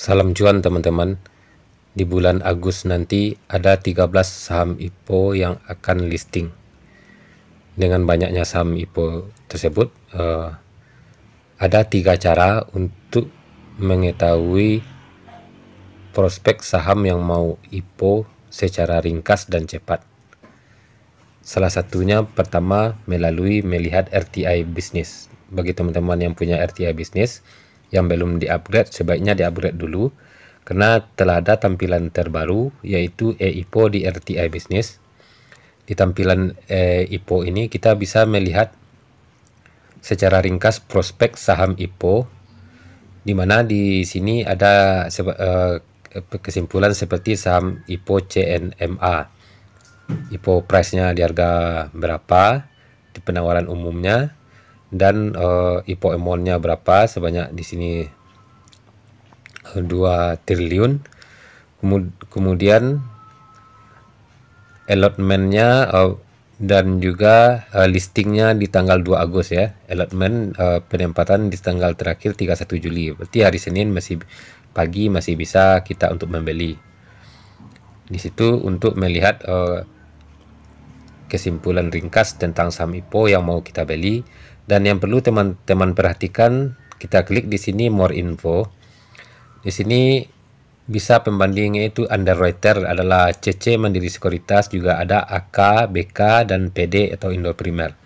Salam cuan teman-teman. Di bulan Agus nanti ada 13 saham IPO yang akan listing. Dengan banyaknya saham IPO tersebut, eh, ada tiga cara untuk mengetahui prospek saham yang mau IPO secara ringkas dan cepat. Salah satunya pertama melalui melihat RTI bisnis. Bagi teman-teman yang punya RTI bisnis, yang belum diupgrade sebaiknya diupgrade dulu karena telah ada tampilan terbaru yaitu EIPO di RTI Business. Di tampilan EIPO ini kita bisa melihat secara ringkas prospek saham IPO di mana di sini ada eh, kesimpulan seperti saham IPO CNMA. IPO price-nya di harga berapa di penawaran umumnya dan uh, eh, IPO amountnya berapa sebanyak di sini eh, dua triliun kemudian allotmentnya uh, dan juga uh, listingnya di tanggal 2 Agus ya allotment uh, penempatan di tanggal terakhir 31 Juli berarti hari Senin masih pagi masih bisa kita untuk membeli di situ untuk melihat uh, kesimpulan ringkas tentang saham IPO yang mau kita beli dan yang perlu teman-teman perhatikan, kita klik di sini more info. Di sini bisa pembandingnya itu underwriter adalah CC Mandiri Sekuritas juga ada AK, BK dan PD atau Indo Primer.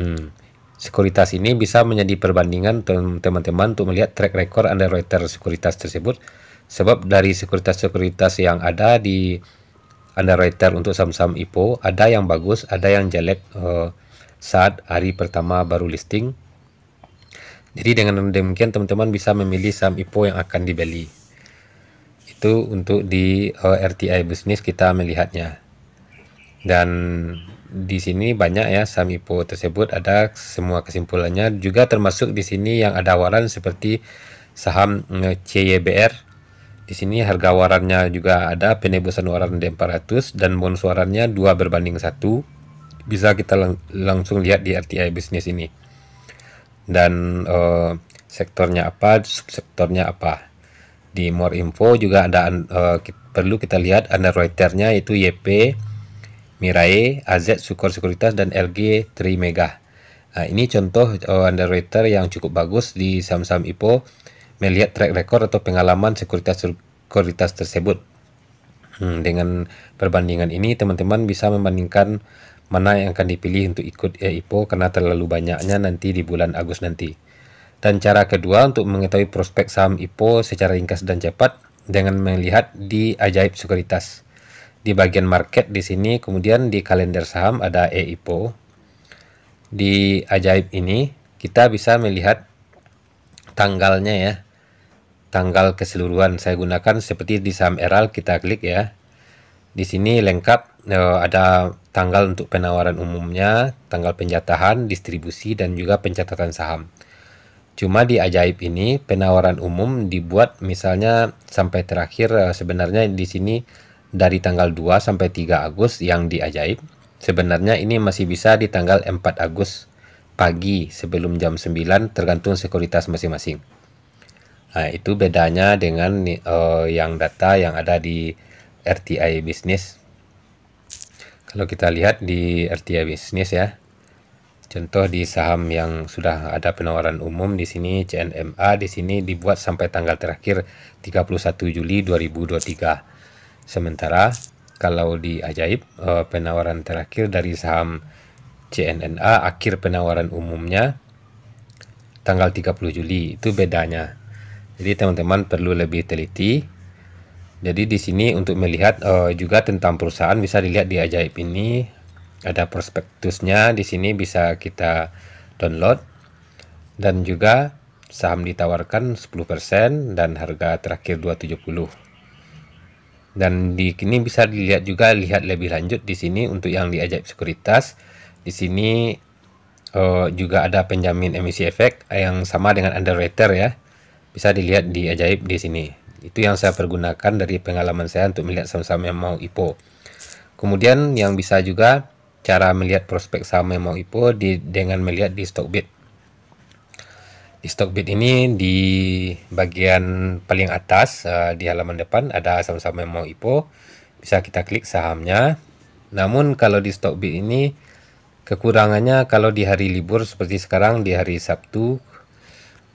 Hmm. Sekuritas ini bisa menjadi perbandingan teman-teman untuk melihat track record underwriter sekuritas tersebut sebab dari sekuritas-sekuritas yang ada di underwriter untuk saham-saham IPO ada yang bagus, ada yang jelek uh, saat hari pertama baru listing. Jadi dengan demikian teman-teman bisa memilih saham IPO yang akan dibeli. Itu untuk di uh, eh, RTI bisnis kita melihatnya. Dan di sini banyak ya saham IPO tersebut ada semua kesimpulannya juga termasuk di sini yang ada waran seperti saham eh, CYBR di sini harga warannya juga ada penebusan waran D400 dan bonus warannya 2 berbanding 1 bisa kita lang langsung lihat di RTI bisnis ini dan uh, sektornya apa subsektornya apa di more info juga ada uh, perlu kita lihat underwriternya itu YP Mirai AZ Sukor Sekuritas dan LG Trimega nah, ini contoh uh, underwriter yang cukup bagus di saham-saham IPO melihat track record atau pengalaman sekuritas sekuritas tersebut hmm, dengan perbandingan ini teman-teman bisa membandingkan mana yang akan dipilih untuk ikut e IPO karena terlalu banyaknya nanti di bulan Agustus nanti. Dan cara kedua untuk mengetahui prospek saham IPO secara ringkas dan cepat dengan melihat di ajaib sekuritas. Di bagian market di sini kemudian di kalender saham ada EIPO. Di ajaib ini kita bisa melihat tanggalnya ya. Tanggal keseluruhan saya gunakan seperti di saham Eral kita klik ya. Di sini lengkap eh, ada tanggal untuk penawaran umumnya, tanggal penjatahan, distribusi, dan juga pencatatan saham. Cuma di ajaib ini penawaran umum dibuat misalnya sampai terakhir eh, sebenarnya di sini dari tanggal 2 sampai 3 Agus yang di ajaib. Sebenarnya ini masih bisa di tanggal 4 Agus pagi sebelum jam 9 tergantung sekuritas masing-masing. Nah, itu bedanya dengan uh, yang data yang ada di RTI bisnis kalau kita lihat di RTA bisnis ya. Contoh di saham yang sudah ada penawaran umum di sini CNMA di sini dibuat sampai tanggal terakhir 31 Juli 2023. Sementara kalau di Ajaib eh, penawaran terakhir dari saham CNNA akhir penawaran umumnya tanggal 30 Juli. Itu bedanya. Jadi teman-teman perlu lebih teliti jadi di sini untuk melihat uh, juga tentang perusahaan bisa dilihat di ajaib ini ada prospektusnya di sini bisa kita download dan juga saham ditawarkan 10% dan harga terakhir 270. Dan di sini bisa dilihat juga lihat lebih lanjut di sini untuk yang di ajaib sekuritas di sini uh, juga ada penjamin emisi efek yang sama dengan underwriter ya. Bisa dilihat di ajaib di sini. Itu yang saya pergunakan dari pengalaman saya untuk melihat saham-saham yang mau IPO. Kemudian yang bisa juga cara melihat prospek saham yang mau IPO di, dengan melihat di Stockbit. Di Stockbit ini di bagian paling atas uh, di halaman depan ada saham-saham yang mau IPO. Bisa kita klik sahamnya. Namun kalau di Stockbit ini kekurangannya kalau di hari libur seperti sekarang di hari Sabtu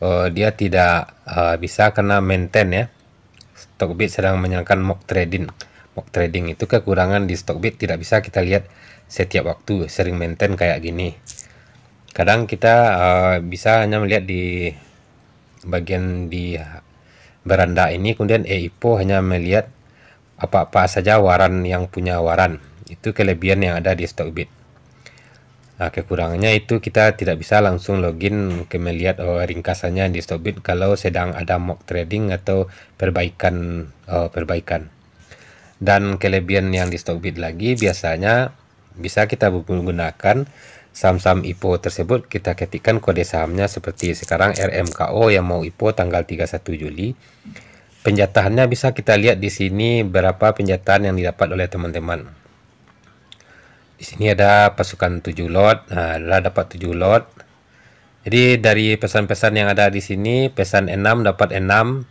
uh, dia tidak uh, bisa kena maintain ya Stockbit sedang menjalankan mock trading. Mock trading itu kekurangan di Stockbit tidak bisa kita lihat setiap waktu, sering maintain kayak gini. Kadang kita uh, bisa hanya melihat di bagian di beranda ini, kemudian EIPO hanya melihat apa-apa saja waran yang punya waran. Itu kelebihan yang ada di Stockbit. Nah, kekurangannya itu kita tidak bisa langsung login ke melihat oh, ringkasannya di Stockbit kalau sedang ada mock trading atau perbaikan oh, perbaikan. Dan kelebihan yang di Stockbit lagi biasanya bisa kita menggunakan saham-saham IPO tersebut kita ketikkan kode sahamnya seperti sekarang RMKO yang mau IPO tanggal 31 Juli. Penjatahannya bisa kita lihat di sini berapa penjatahan yang didapat oleh teman-teman. Di sini ada pasukan 7 lot. Nah, adalah dapat 7 lot. Jadi dari pesan-pesan yang ada di sini, pesan 6 dapat 6.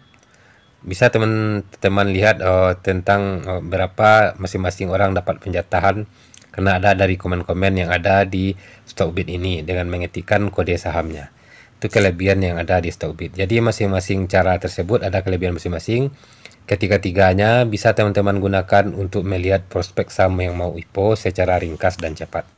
Bisa teman-teman lihat oh, tentang oh, berapa masing-masing orang dapat penjatahan karena ada dari komen-komen yang ada di Stockbit ini dengan mengetikkan kode sahamnya itu kelebihan yang ada di Stockbit. Jadi masing-masing cara tersebut ada kelebihan masing-masing. Ketiga-tiganya bisa teman-teman gunakan untuk melihat prospek saham yang mau IPO secara ringkas dan cepat.